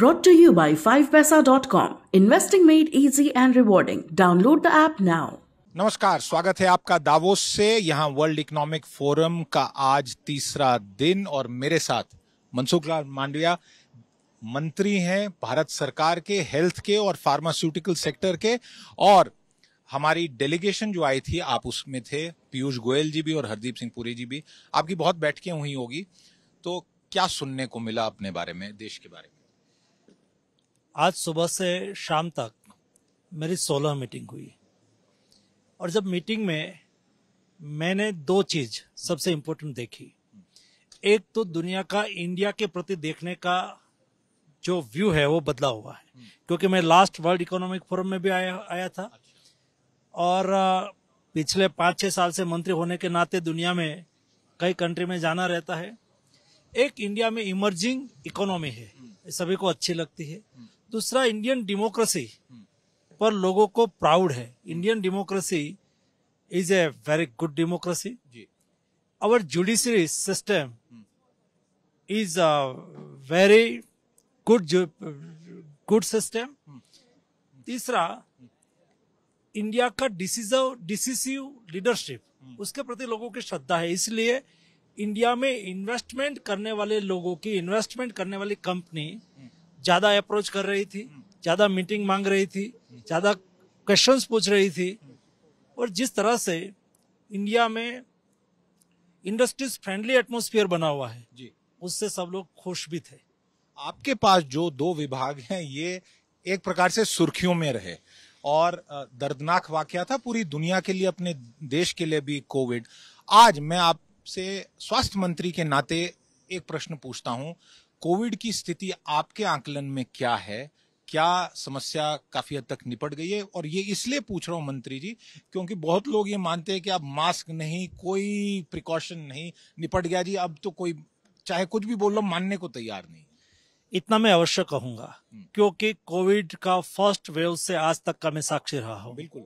Brought to you by 5paisa.com. Investing made easy and rewarding. Download the app now. नमस्कार स्वागत है आपका Davos से यहाँ वर्ल्ड इकोनॉमिक फोरम का आज तीसरा दिन और मेरे साथ मनसुख लाल मांडविया मंत्री हैं भारत सरकार के हेल्थ के और फार्मास्यूटिकल सेक्टर के और हमारी डेलीगेशन जो आई थी आप उसमें थे पीयूष गोयल जी भी और हरदीप सिंह पुरी जी भी आपकी बहुत बैठकें हुई होगी तो क्या सुनने को मिला अपने बारे में देश के बारे में आज सुबह से शाम तक मेरी सोलह मीटिंग हुई और जब मीटिंग में मैंने दो चीज सबसे इम्पोर्टेंट देखी एक तो दुनिया का इंडिया के प्रति देखने का जो व्यू है वो बदला हुआ है हम्म। क्योंकि मैं लास्ट वर्ल्ड इकोनॉमिक फोरम में भी आया आया था अच्छा। और पिछले पाँच छः साल से मंत्री होने के नाते दुनिया में कई कंट्री में जाना रहता है एक इंडिया में इमर्जिंग इकोनॉमी है हम्म। सभी को अच्छी लगती है हम्म। दूसरा इंडियन डेमोक्रेसी पर लोगों को प्राउड है Indian democracy is a very good democracy our judiciary system is a very good good system तीसरा इंडिया का डिसीजिव डिसिसिव लीडरशिप उसके प्रति लोगों की श्रद्धा है इसलिए इंडिया में इन्वेस्टमेंट करने वाले लोगों की इन्वेस्टमेंट करने वाली कंपनी ज्यादा अप्रोच कर रही थी ज्यादा मीटिंग मांग रही थी ज्यादा क्वेश्चंस पूछ रही थी और जिस तरह से इंडिया में इंडस्ट्रीज फ्रेंडली एटमोस्फियर बना हुआ है जी उससे सब लोग खुश भी थे आपके पास जो दो विभाग हैं ये एक प्रकार से सुर्खियों में रहे और दर्दनाक वाक्य था पूरी दुनिया के लिए अपने देश के लिए भी कोविड आज मैं आपसे स्वास्थ्य मंत्री के नाते एक प्रश्न पूछता हूं कोविड की स्थिति आपके आकलन में क्या है क्या समस्या काफी हद तक निपट गई है और ये इसलिए पूछ रहा हूँ मंत्री जी क्योंकि बहुत लोग ये मानते हैं कि अब मास्क नहीं कोई प्रिकॉशन नहीं निपट गया जी अब तो कोई चाहे कुछ भी बोल लो मानने को तैयार नहीं इतना मैं अवश्य कहूंगा हम्म। क्योंकि कोविड का फर्स्ट वेव से आज तक का मैं साक्षी रहा हूं बिल्कुल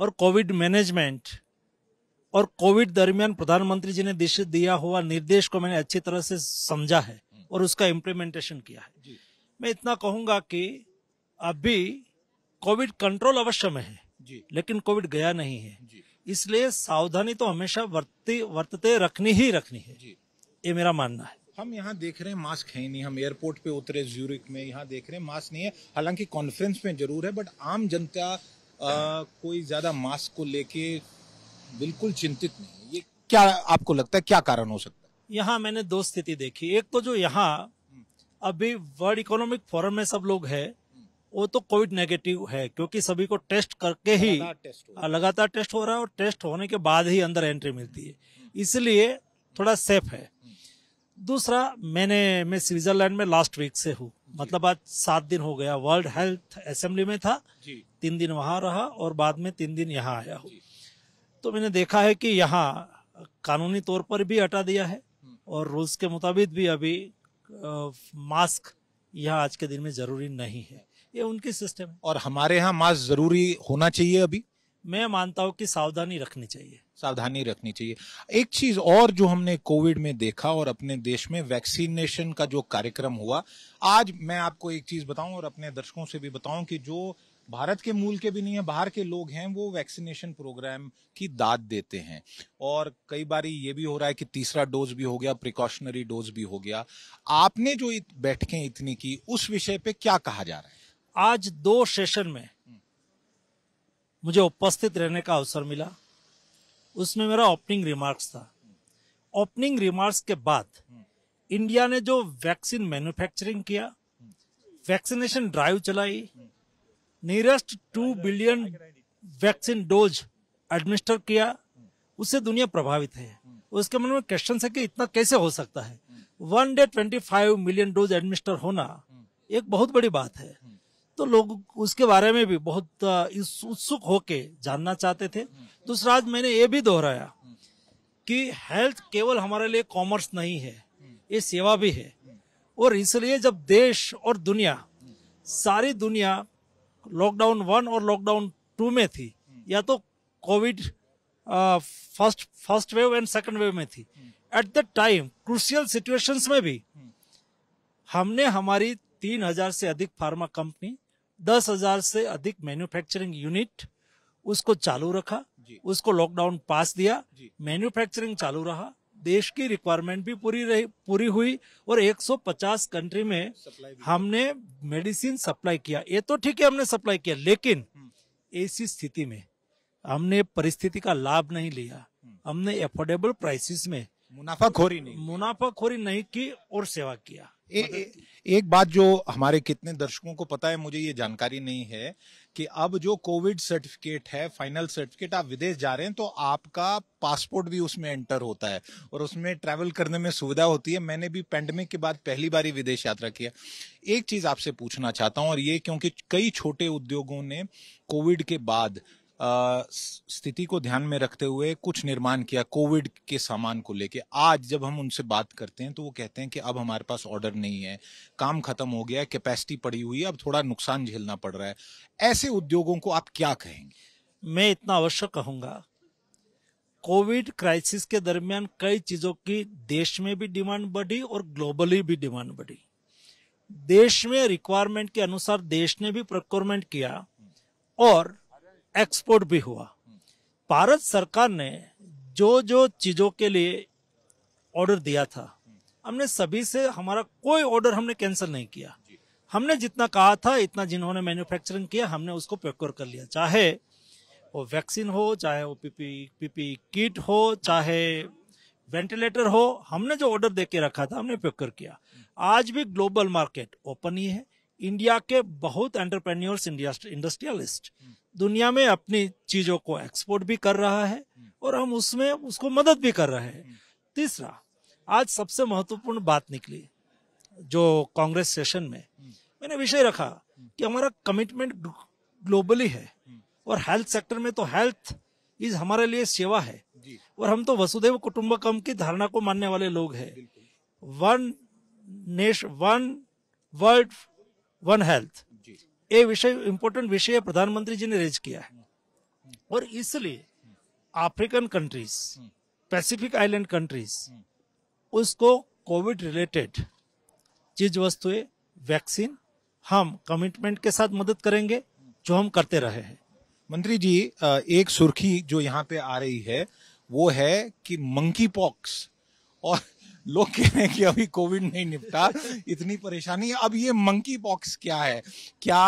और कोविड मैनेजमेंट और कोविड दरमियान प्रधानमंत्री जी ने दिशा दिया हुआ निर्देश को मैंने अच्छी तरह से समझा है और उसका इम्प्लीमेंटेशन किया है मैं इतना कहूंगा कि अभी कोविड कंट्रोल अवश्य में है जी। लेकिन कोविड गया नहीं है इसलिए सावधानी तो हमेशा वर्ती वर्तते रखनी ही रखनी है ये मेरा मानना है हम यहाँ देख रहे हैं मास्क है ही नहीं हम एयरपोर्ट पे उतरे ज्यूरिक में यहाँ देख रहे हैं मास्क नहीं है हालांकि कॉन्फ्रेंस में जरूर है बट आम जनता कोई ज्यादा मास्क को लेके बिल्कुल चिंतित नहीं है ये क्या आपको लगता है क्या कारण हो सकता है यहाँ मैंने दो स्थिति देखी एक तो जो यहाँ अभी वर्ल्ड इकोनॉमिक फोरम में सब लोग है वो तो कोविड नेगेटिव है क्योंकि सभी को टेस्ट करके ही लगातार टेस्ट हो रहा है और टेस्ट होने के बाद ही अंदर एंट्री मिलती है इसलिए थोड़ा सेफ है दूसरा मैंने मैं स्विट्जरलैंड में लास्ट वीक से हूँ मतलब आज सात दिन हो गया वर्ल्ड हेल्थ असेंबली में था तीन दिन वहां रहा और बाद में तीन दिन यहाँ आया हूँ तो मैंने देखा है कि यहाँ कानूनी तौर पर भी हटा दिया है और रूल्स के मुताबिक भी अभी मास्क यहाँ आज के दिन में ज़रूरी नहीं है ये उनकी सिस्टम है और हमारे यहाँ मास्क ज़रूरी होना चाहिए अभी मैं मानता हूँ कि सावधानी रखनी चाहिए सावधानी रखनी चाहिए एक चीज और जो हमने कोविड में देखा और अपने देश में वैक्सीनेशन का जो कार्यक्रम हुआ आज मैं आपको एक चीज बताऊं और अपने दर्शकों से भी बताऊं कि जो भारत के मूल के भी नहीं है बाहर के लोग हैं वो वैक्सीनेशन प्रोग्राम की दाद देते हैं और कई बार ये भी हो रहा है कि तीसरा डोज भी हो गया प्रिकॉशनरी डोज भी हो गया आपने जो इत, बैठकें इतनी की उस विषय पे क्या कहा जा रहा है आज दो सेशन में हम्म। मुझे उपस्थित रहने का अवसर मिला उसमें मेरा ओपनिंग रिमार्क्स था ओपनिंग रिमार्क्स के बाद हम्म। इंडिया ने जो वैक्सीन मैन्युफैक्चरिंग किया वैक्सीनेशन हम्म। ड्राइव चलाई nearest two billion vaccine dose administer किया उससे दुनिया प्रभावित है उसके मन में क्वेश्चन है कि इतना कैसे हो सकता है one day twenty five million dose administer होना एक बहुत बड़ी बात है तो लोग उसके बारे में भी बहुत उत्सुक होके जानना चाहते थे दूसरा तो आज मैंने ये भी दोहराया कि हेल्थ केवल हमारे लिए कॉमर्स नहीं है ये सेवा भी है और इसलिए जब देश और दुनिया सारी दुनिया लॉकडाउन वन और लॉकडाउन टू में थी हम्म। या तो Covid first first wave and second wave में थी at the time crucial situations में भी हम्म। हमने हमारी तीन हजार से अधिक फार्मा कंपनी दस हजार से अधिक मैन्युफैक्चरिंग यूनिट उसको चालू रखा उसको लॉकडाउन पास दिया मैन्युफैक्चरिंग चालू रहा देश की रिक्वायरमेंट भी पूरी रही पूरी हुई और 150 कंट्री में हमने मेडिसिन सप्लाई किया ये तो ठीक है हमने सप्लाई किया लेकिन हम्म। ऐसी स्थिति में हमने परिस्थिति का लाभ नहीं लिया हम्म। हमने अफोर्डेबल प्राइसेस में मुनाफाखोरी नहीं मुनाफाखोरी नहीं की और सेवा किया ए, ए, एक बात जो हमारे कितने दर्शकों को पता है मुझे ये जानकारी नहीं है कि अब जो कोविड सर्टिफिकेट है फाइनल सर्टिफिकेट आप विदेश जा रहे हैं तो आपका पासपोर्ट भी उसमें एंटर होता है और उसमें ट्रैवल करने में सुविधा होती है मैंने भी पेंडेमिक के बाद पहली बार ही विदेश यात्रा किया एक चीज आपसे पूछना चाहता हूँ और ये क्योंकि कई छोटे उद्योगों ने कोविड के बाद स्थिति को ध्यान में रखते हुए कुछ निर्माण किया कोविड के सामान को लेके आज जब हम उनसे बात करते हैं तो वो कहते हैं कि अब हमारे पास ऑर्डर नहीं है काम खत्म हो गया कैपेसिटी पड़ी हुई है अब थोड़ा नुकसान झेलना पड़ रहा है ऐसे उद्योगों को आप क्या कहेंगे मैं इतना अवश्य कहूंगा कोविड क्राइसिस के दरमियान कई चीजों की देश में भी डिमांड बढ़ी और ग्लोबली भी डिमांड बढ़ी देश में रिक्वायरमेंट के अनुसार देश ने भी प्रोक्योरमेंट किया और एक्सपोर्ट भी हुआ भारत सरकार ने जो जो चीज़ों के लिए ऑर्डर दिया था हमने सभी से हमारा कोई ऑर्डर हमने कैंसिल नहीं किया हमने जितना कहा था इतना जिन्होंने मैन्युफैक्चरिंग किया हमने उसको प्रोक्योर कर लिया चाहे वो वैक्सीन हो चाहे वो पीपी पीपी किट हो चाहे वेंटिलेटर हो हमने जो ऑर्डर देके रखा था हमने प्रोक्योर किया आज भी ग्लोबल मार्केट ओपन ही है इंडिया के बहुत एंटरप्रेन्योर्स हम्म। इंडस्ट्रियलिस्ट दुनिया में अपनी चीजों को एक्सपोर्ट भी कर रहा है और हम उसमें उसको मदद भी कर रहे हैं तीसरा आज सबसे महत्वपूर्ण बात निकली जो कांग्रेस सेशन में मैंने विषय रखा कि हमारा कमिटमेंट ग्लोबली है और हेल्थ सेक्टर में तो हेल्थ इज हमारे लिए सेवा है और हम तो वसुदेव कुटुंबकम की धारणा को मानने वाले लोग हैं one nation one world one health ये विषय इम्पोर्टेंट विषय प्रधानमंत्री जी ने रेज किया है और इसलिए African countries Pacific island countries उसको कोविड रिलेटेड चीज वस्तुएं वैक्सीन हम कमिटमेंट के साथ मदद करेंगे जो हम करते रहे हैं मंत्री जी एक सुर्खी जो यहाँ पे आ रही है वो है कि मंकी पॉक्स और लोग कह रहे हैं कि अभी कोविड नहीं निपटा इतनी परेशानी अब ये मंकी पॉक्स क्या है क्या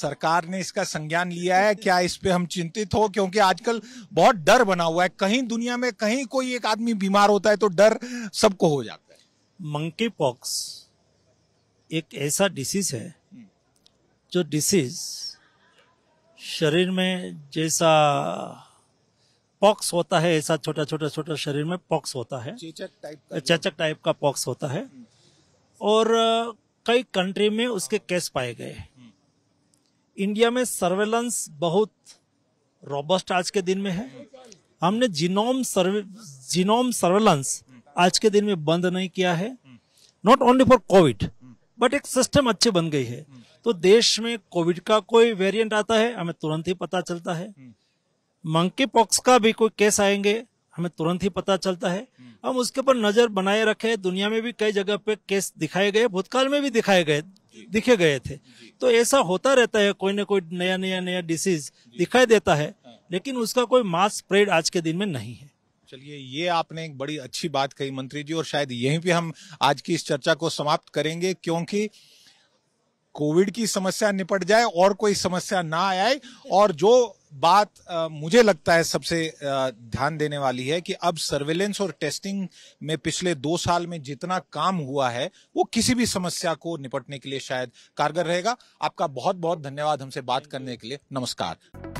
सरकार ने इसका संज्ञान लिया है क्या इस पे हम चिंतित हो क्योंकि आजकल बहुत डर बना हुआ है कहीं दुनिया में कहीं कोई एक आदमी बीमार होता है तो डर सबको हो जाता है मंकी पॉक्स एक ऐसा डिसीज है जो डिसीज शरीर में जैसा पॉक्स होता है ऐसा छोटा छोटा छोटा शरीर में पॉक्स होता है चेचक टाइप का चेचक टाइप का पॉक्स होता है और कई कंट्री में उसके केस पाए गए इंडिया में सर्वेलेंस बहुत रोबस्ट आज के दिन में है हमने जीनोम सर्वे जीनोम सर्वेलेंस आज के दिन में बंद नहीं किया है not only for Covid but एक सिस्टम अच्छी बन गई है तो देश में कोविड का कोई वेरिएंट आता है हमें तुरंत ही पता चलता है मंकी पॉक्स का भी कोई केस आएंगे हमें तुरंत ही पता चलता है हम्म। हम उसके ऊपर नजर बनाए रखे दुनिया में भी कई जगह पे केस दिखाए गए भूतकाल में भी दिखाए गए दिखे गए थे तो ऐसा होता रहता है कोई ना कोई नया नया नया डिसीज दिखाई देता है हाँ। लेकिन उसका कोई मास स्प्रेड आज के दिन में नहीं है चलिए ये आपने एक बड़ी अच्छी बात कही मंत्री जी और शायद यहीं पे हम आज की इस चर्चा को समाप्त करेंगे क्योंकि कोविड की समस्या निपट जाए और कोई समस्या ना आए और जो बात आ, मुझे लगता है सबसे ध्यान देने वाली है कि अब सर्वेलेंस और टेस्टिंग में पिछले दो साल में जितना काम हुआ है वो किसी भी समस्या को निपटने के लिए शायद कारगर रहेगा आपका बहुत बहुत धन्यवाद हमसे बात करने के लिए नमस्कार